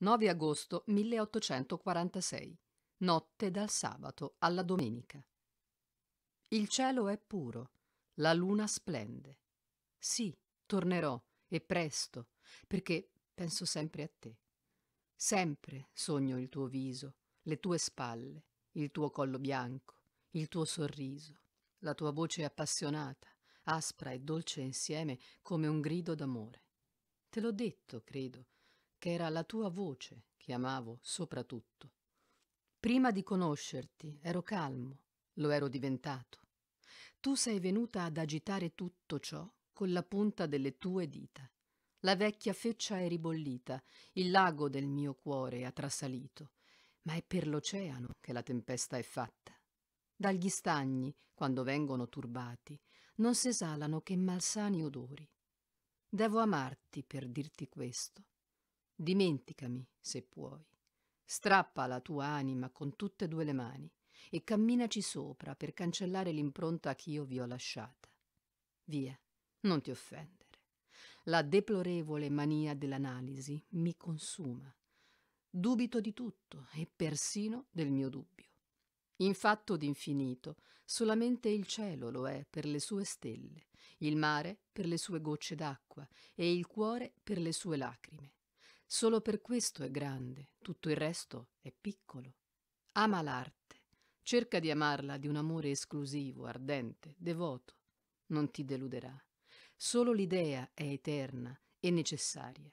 9 agosto 1846. Notte dal sabato alla domenica. Il cielo è puro, la luna splende. Sì, tornerò, e presto, perché penso sempre a te. Sempre sogno il tuo viso, le tue spalle, il tuo collo bianco, il tuo sorriso, la tua voce appassionata, aspra e dolce insieme come un grido d'amore. Te l'ho detto, credo, che era la tua voce che amavo soprattutto. Prima di conoscerti ero calmo, lo ero diventato. Tu sei venuta ad agitare tutto ciò con la punta delle tue dita. La vecchia feccia è ribollita, il lago del mio cuore ha trasalito, ma è per l'oceano che la tempesta è fatta. Dagli stagni, quando vengono turbati, non si esalano che malsani odori. Devo amarti per dirti questo, Dimenticami, se puoi. Strappa la tua anima con tutte e due le mani e camminaci sopra per cancellare l'impronta che io vi ho lasciata. Via, non ti offendere. La deplorevole mania dell'analisi mi consuma. Dubito di tutto e persino del mio dubbio. In fatto d'infinito, solamente il cielo lo è per le sue stelle, il mare per le sue gocce d'acqua e il cuore per le sue lacrime. Solo per questo è grande, tutto il resto è piccolo. Ama l'arte, cerca di amarla di un amore esclusivo, ardente, devoto. Non ti deluderà. Solo l'idea è eterna e necessaria.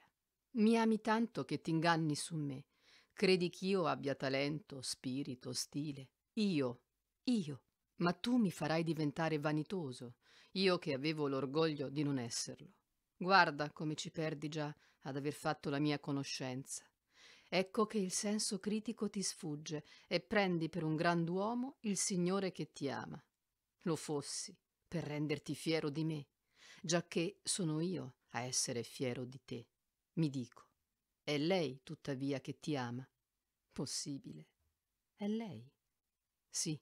Mi ami tanto che ti inganni su me. Credi che io abbia talento, spirito, stile. Io, io. Ma tu mi farai diventare vanitoso, io che avevo l'orgoglio di non esserlo. Guarda come ci perdi già ad aver fatto la mia conoscenza. Ecco che il senso critico ti sfugge e prendi per un grand'uomo il Signore che ti ama. Lo fossi, per renderti fiero di me, giacché sono io a essere fiero di te. Mi dico, è lei tuttavia che ti ama. Possibile. È lei. Sì,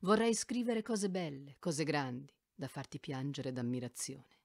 vorrei scrivere cose belle, cose grandi, da farti piangere d'ammirazione.